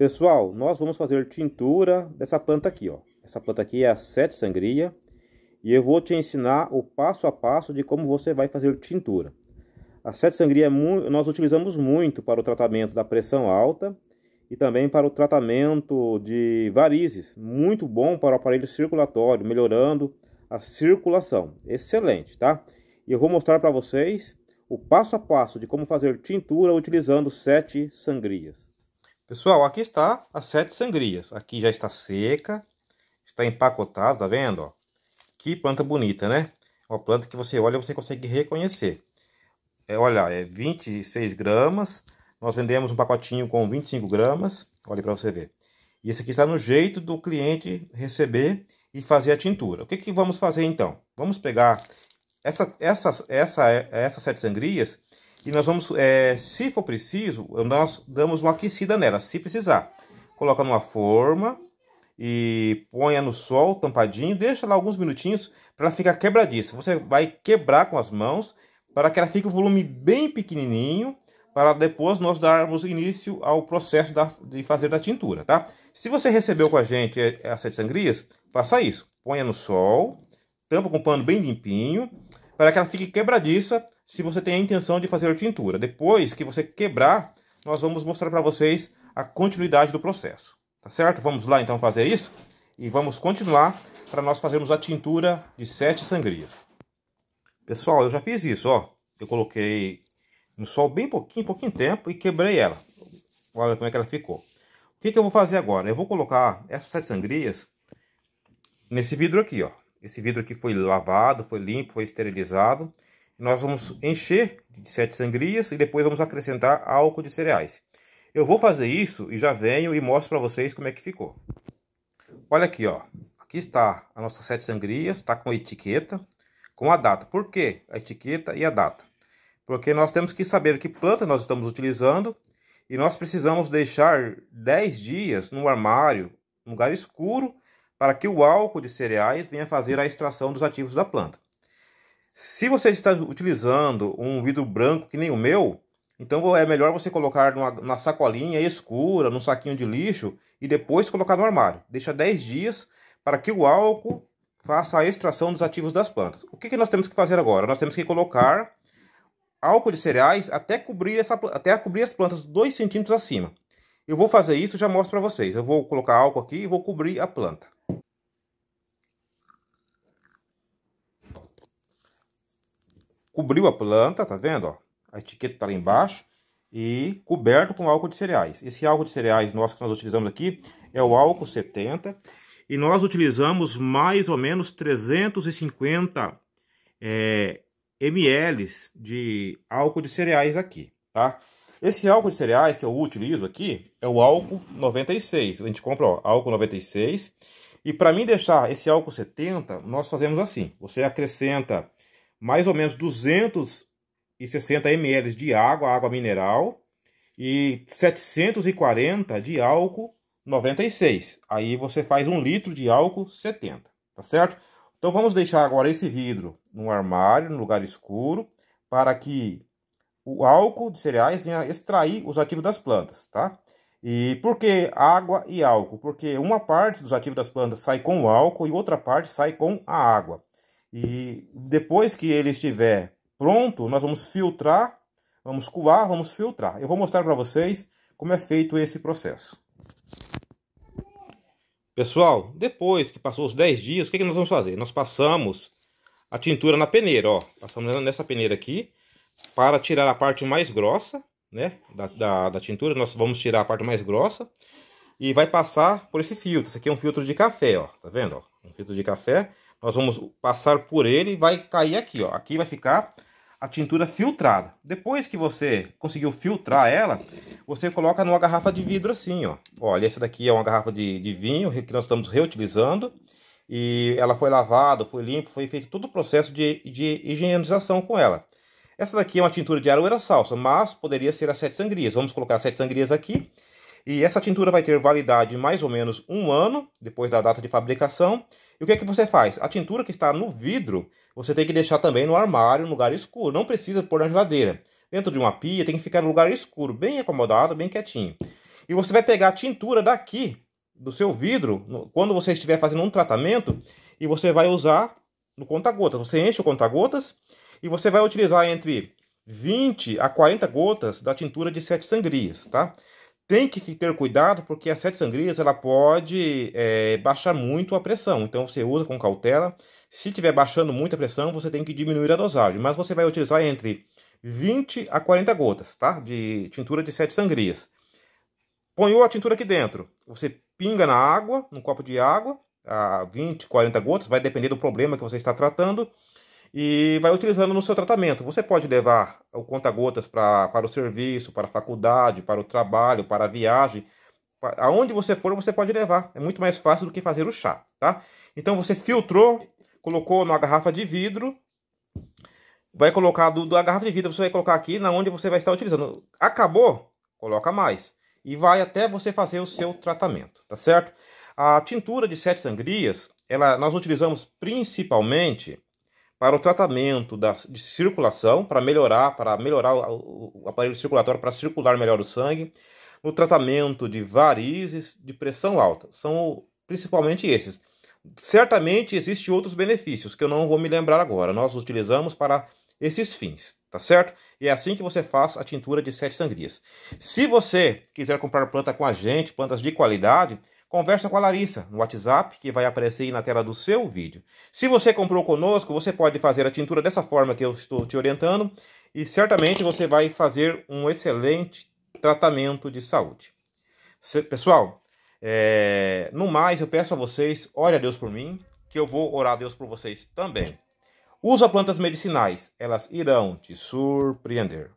Pessoal, nós vamos fazer tintura dessa planta aqui, ó. Essa planta aqui é a sete sangria. E eu vou te ensinar o passo a passo de como você vai fazer tintura. A sete sangria é nós utilizamos muito para o tratamento da pressão alta e também para o tratamento de varizes, muito bom para o aparelho circulatório, melhorando a circulação. Excelente, tá? E eu vou mostrar para vocês o passo a passo de como fazer tintura utilizando sete sangrias. Pessoal, aqui está as sete sangrias. Aqui já está seca, está empacotado, tá vendo? Ó? Que planta bonita, né? Uma planta que você olha você consegue reconhecer. É, olha, é 26 gramas. Nós vendemos um pacotinho com 25 gramas. Olha para você ver. E esse aqui está no jeito do cliente receber e fazer a tintura. O que, que vamos fazer então? Vamos pegar essa, essas, essa, essas sete sangrias e nós vamos, é, se for preciso, nós damos uma aquecida nela, se precisar. Coloca numa forma e ponha no sol, tampadinho. Deixa lá alguns minutinhos para ela ficar quebradiça. Você vai quebrar com as mãos para que ela fique o um volume bem pequenininho. Para depois nós darmos início ao processo da, de fazer da tintura, tá? Se você recebeu com a gente é, é as sete sangrias, faça isso. Ponha no sol, tampa com um pano bem limpinho, para que ela fique quebradiça se você tem a intenção de fazer a tintura. Depois que você quebrar, nós vamos mostrar para vocês a continuidade do processo. Tá certo? Vamos lá então fazer isso? E vamos continuar para nós fazermos a tintura de sete sangrias. Pessoal, eu já fiz isso, ó. Eu coloquei no sol bem pouquinho, pouquinho tempo e quebrei ela. Olha como é que ela ficou. O que, que eu vou fazer agora? Eu vou colocar essas sete sangrias nesse vidro aqui, ó. Esse vidro aqui foi lavado, foi limpo, foi esterilizado. Nós vamos encher de sete sangrias e depois vamos acrescentar álcool de cereais. Eu vou fazer isso e já venho e mostro para vocês como é que ficou. Olha aqui, ó. Aqui está a nossa sete sangrias, está com a etiqueta, com a data. Por que a etiqueta e a data? Porque nós temos que saber que planta nós estamos utilizando e nós precisamos deixar 10 dias no armário, num lugar escuro, para que o álcool de cereais venha fazer a extração dos ativos da planta. Se você está utilizando um vidro branco que nem o meu, então é melhor você colocar numa, numa sacolinha escura, num saquinho de lixo e depois colocar no armário. Deixa 10 dias para que o álcool faça a extração dos ativos das plantas. O que, que nós temos que fazer agora? Nós temos que colocar álcool de cereais até cobrir, essa, até cobrir as plantas 2 centímetros acima. Eu vou fazer isso, já mostro para vocês. Eu vou colocar álcool aqui e vou cobrir a planta. cobriu a planta, tá vendo? Ó? A etiqueta tá lá embaixo e coberto com álcool de cereais. Esse álcool de cereais nosso que nós utilizamos aqui é o álcool 70 e nós utilizamos mais ou menos 350 é, ml de álcool de cereais aqui, tá? Esse álcool de cereais que eu utilizo aqui é o álcool 96. A gente compra ó, álcool 96 e para mim deixar esse álcool 70, nós fazemos assim. Você acrescenta mais ou menos 260 ml de água, água mineral, e 740 de álcool 96. Aí você faz um litro de álcool 70, tá certo? Então vamos deixar agora esse vidro no armário, no lugar escuro, para que o álcool de cereais venha extrair os ativos das plantas, tá? E por que água e álcool? Porque uma parte dos ativos das plantas sai com o álcool e outra parte sai com a água. E depois que ele estiver pronto, nós vamos filtrar, vamos coar, vamos filtrar. Eu vou mostrar para vocês como é feito esse processo. Pessoal, depois que passou os 10 dias, o que, que nós vamos fazer? Nós passamos a tintura na peneira, ó. Passamos nessa peneira aqui para tirar a parte mais grossa, né, da, da, da tintura. Nós vamos tirar a parte mais grossa e vai passar por esse filtro. Esse aqui é um filtro de café, ó. Tá vendo, ó? Um filtro de café nós vamos passar por ele e vai cair aqui, ó. Aqui vai ficar a tintura filtrada. Depois que você conseguiu filtrar ela, você coloca numa garrafa de vidro assim, ó. Olha, essa daqui é uma garrafa de, de vinho que nós estamos reutilizando. E ela foi lavada, foi limpa, foi feito todo o processo de, de higienização com ela. Essa daqui é uma tintura de aroeira salsa, mas poderia ser a sete sangrias. Vamos colocar as sete sangrias aqui e essa tintura vai ter validade mais ou menos um ano depois da data de fabricação. E o que é que você faz? A tintura que está no vidro, você tem que deixar também no armário, no lugar escuro. Não precisa pôr na geladeira. Dentro de uma pia tem que ficar no lugar escuro, bem acomodado, bem quietinho. E você vai pegar a tintura daqui do seu vidro, quando você estiver fazendo um tratamento, e você vai usar no conta-gotas. Você enche o conta-gotas e você vai utilizar entre 20 a 40 gotas da tintura de 7 sangrias, tá? tem que ter cuidado porque a sete sangrias ela pode é, baixar muito a pressão. Então você usa com cautela. Se tiver baixando muito a pressão, você tem que diminuir a dosagem. Mas você vai utilizar entre 20 a 40 gotas, tá? De tintura de sete sangrias. Põe a tintura aqui dentro. Você pinga na água, num copo de água, a 20, 40 gotas, vai depender do problema que você está tratando e vai utilizando no seu tratamento. Você pode levar o conta-gotas para o serviço, para a faculdade, para o trabalho, para a viagem. aonde você for, você pode levar. É muito mais fácil do que fazer o chá, tá? Então você filtrou, colocou numa garrafa de vidro. Vai colocar do, da garrafa de vidro, você vai colocar aqui na onde você vai estar utilizando. Acabou, coloca mais. E vai até você fazer o seu tratamento, tá certo? A tintura de sete sangrias, ela, nós utilizamos principalmente para o tratamento da, de circulação, para melhorar, para melhorar o, o aparelho circulatório, para circular melhor o sangue, no tratamento de varizes de pressão alta. São principalmente esses. Certamente existem outros benefícios que eu não vou me lembrar agora. Nós utilizamos para esses fins, tá certo? E é assim que você faz a tintura de sete sangrias. Se você quiser comprar planta com a gente, plantas de qualidade, Conversa com a Larissa no WhatsApp, que vai aparecer aí na tela do seu vídeo. Se você comprou conosco, você pode fazer a tintura dessa forma que eu estou te orientando e certamente você vai fazer um excelente tratamento de saúde. Pessoal, é... no mais eu peço a vocês, ore a Deus por mim, que eu vou orar a Deus por vocês também. Usa plantas medicinais, elas irão te surpreender.